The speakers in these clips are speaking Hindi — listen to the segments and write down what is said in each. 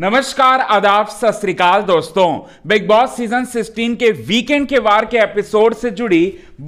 नमस्कार आदाब सत दोस्तों बिग बॉस सीजन 16 के वीकेंड के वार के एपिसोड से जुड़ी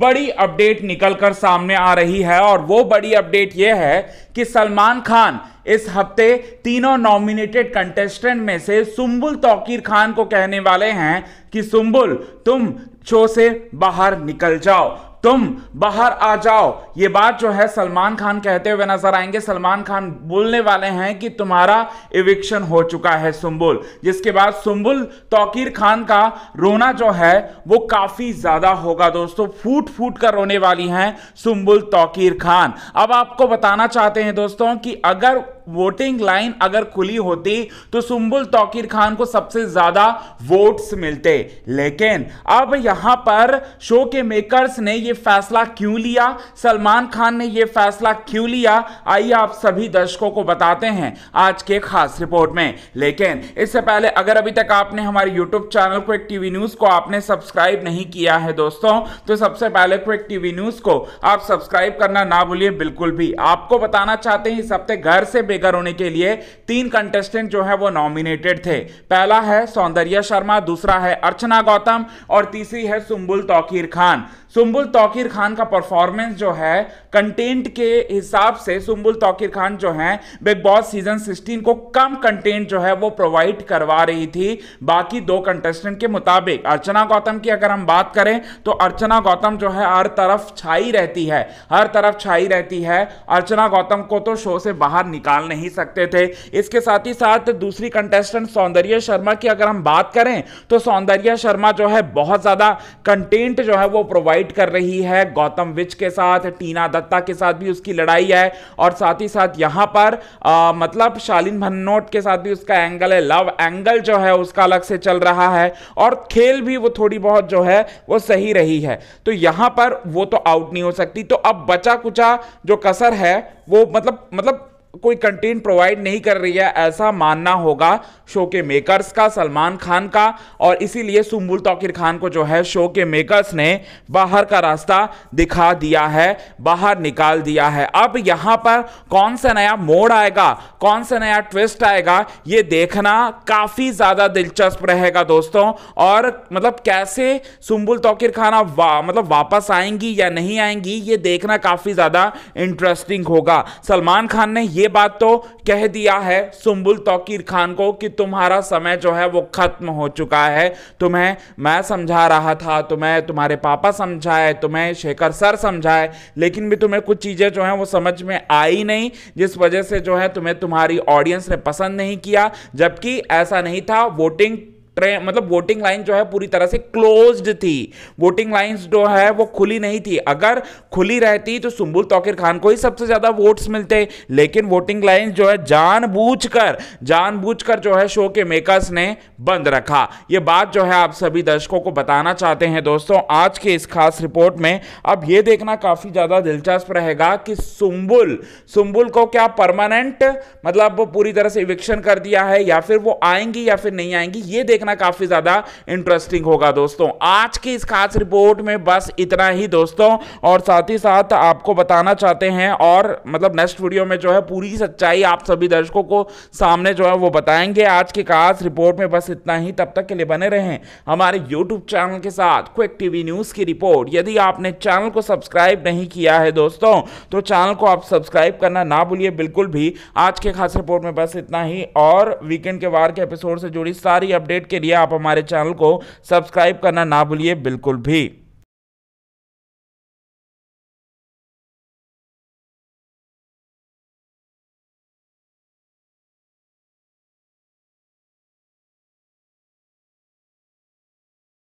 बड़ी अपडेट निकलकर सामने आ रही है और वो बड़ी अपडेट यह है कि सलमान खान इस हफ्ते तीनों नॉमिनेटेड कंटेस्टेंट में से सुम्बुल तौकीर खान को कहने वाले हैं कि सुम्बुल तुम शो से बाहर निकल जाओ तुम बाहर आ जाओ ये बात जो है सलमान खान कहते हुए नजर आएंगे सलमान खान बोलने वाले हैं कि तुम्हारा इविक्शन हो चुका है सुम्बुल जिसके बाद सुम्बुल तोकीर खान का रोना जो है वो काफी ज्यादा होगा दोस्तों फूट फूट कर रोने वाली हैं सुम्बुल तोकीर खान अब आपको बताना चाहते हैं दोस्तों कि अगर वोटिंग लाइन अगर खुली होती तो सुम्बुल तोकिर खान को सबसे ज्यादा वोट्स मिलते लेकिन अब यहां पर शो के मेकर्स ने यह फैसला क्यों लिया सलमान खान ने यह फैसला क्यों लिया आइए आप सभी दर्शकों को बताते हैं आज के खास रिपोर्ट में लेकिन इससे पहले अगर अभी तक आपने हमारे YouTube channel quick TV news को आपने सब्सक्राइब नहीं किया है दोस्तों तो सबसे पहले क्विक टीवी न्यूज को आप सब्सक्राइब करना ना भूलिए बिल्कुल भी आपको बताना चाहते हैं इस हफ्ते घर से पेकर होने के लिए तीन कंटेस्टेंट जो है वो नॉमिनेटेड थे पहला है सौंदर्या शर्मा दूसरा है अर्चना गौतम और तीसरी है सुम्बुल तौकीर खान सुम्बुल तोकिर खान का परफॉर्मेंस जो है कंटेंट के हिसाब से सुम्बुल तोकिर खान जो है बिग बॉस सीजन 16 को कम कंटेंट जो है वो प्रोवाइड करवा रही थी बाकी दो कंटेस्टेंट के मुताबिक अर्चना गौतम की अगर हम बात करें तो अर्चना गौतम जो है हर तरफ छाई रहती है हर तरफ छाई रहती है अर्चना गौतम को तो शो से बाहर निकाल नहीं सकते थे इसके साथ ही साथ दूसरी कंटेस्टेंट सौंदर्य शर्मा की अगर हम बात करें तो सौंदर्य शर्मा जो है बहुत ज़्यादा कंटेंट जो है वो प्रोवाइड फाइट कर रही है गौतम विच के साथ टीना दत्ता के साथ भी उसकी लड़ाई है और साथ ही साथ यहां पर आ, मतलब शालीन भन्नोट के साथ भी उसका एंगल है लव एंगल जो है उसका अलग से चल रहा है और खेल भी वो थोड़ी बहुत जो है वो सही रही है तो यहां पर वो तो आउट नहीं हो सकती तो अब बचा कुचा जो कसर है वो मतलब मतलब कोई कंटेंट प्रोवाइड नहीं कर रही है ऐसा मानना होगा शो के मेकर्स का सलमान खान का और इसीलिए सुम्बुल तोकिर खान को जो है शो के मेकर्स ने बाहर का रास्ता दिखा दिया है बाहर निकाल दिया है अब यहाँ पर कौन सा नया मोड़ आएगा कौन सा नया ट्विस्ट आएगा ये देखना काफ़ी ज़्यादा दिलचस्प रहेगा दोस्तों और मतलब कैसे सुम्बुल तोकिर अब वा, मतलब वापस आएंगी या नहीं आएंगी ये देखना काफ़ी ज़्यादा इंटरेस्टिंग होगा सलमान खान ने ये ये बात तो कह दिया है सुम्बुल तोकीर खान को कि तुम्हारा समय जो है वो ख़त्म हो चुका है तुम्हें मैं समझा रहा था तुम्हें तुम्हारे पापा समझाए तुम्हें शेखर सर समझाए लेकिन भी तुम्हें कुछ चीज़ें जो हैं वो समझ में आई नहीं जिस वजह से जो है तुम्हें तुम्हारी ऑडियंस ने पसंद नहीं किया जबकि ऐसा नहीं था वोटिंग ट्रेन मतलब वोटिंग लाइन जो है पूरी तरह से क्लोज्ड थी वोटिंग लाइंस जो है वो खुली नहीं थी अगर खुली रहती तो सुम्बुल तोकिर खान को ही सबसे ज्यादा वोट्स मिलते लेकिन वोटिंग लाइन जो है जानबूझकर जानबूझकर जो है शो के मेकर्स ने बंद रखा ये बात जो है आप सभी दर्शकों को बताना चाहते हैं दोस्तों आज के इस खास रिपोर्ट में अब ये देखना काफी ज्यादा दिलचस्प रहेगा कि सुम्बुल सुम्बुल को क्या परमानेंट मतलब पूरी तरह से इविक्शन कर दिया है या फिर वो आएंगी या फिर नहीं आएंगी ये देख देखना काफ़ी ज़्यादा इंटरेस्टिंग होगा दोस्तों आज की इस खास रिपोर्ट में बस इतना ही दोस्तों और साथ ही साथ आपको बताना चाहते हैं और मतलब नेक्स्ट वीडियो में जो है पूरी सच्चाई आप सभी दर्शकों को सामने जो है वो बताएंगे आज की खास रिपोर्ट में बस इतना ही तब तक के लिए बने रहें हमारे यूट्यूब चैनल के साथ क्विक टीवी न्यूज़ की रिपोर्ट यदि आपने चैनल को सब्सक्राइब नहीं किया है दोस्तों तो चैनल को आप सब्सक्राइब करना ना भूलिए बिल्कुल भी आज के खास रिपोर्ट में बस इतना ही और वीकेंड के वार के एपिसोड से जुड़ी सारी अपडेट इसके लिए आप हमारे चैनल को सब्सक्राइब करना ना भूलिए बिल्कुल भी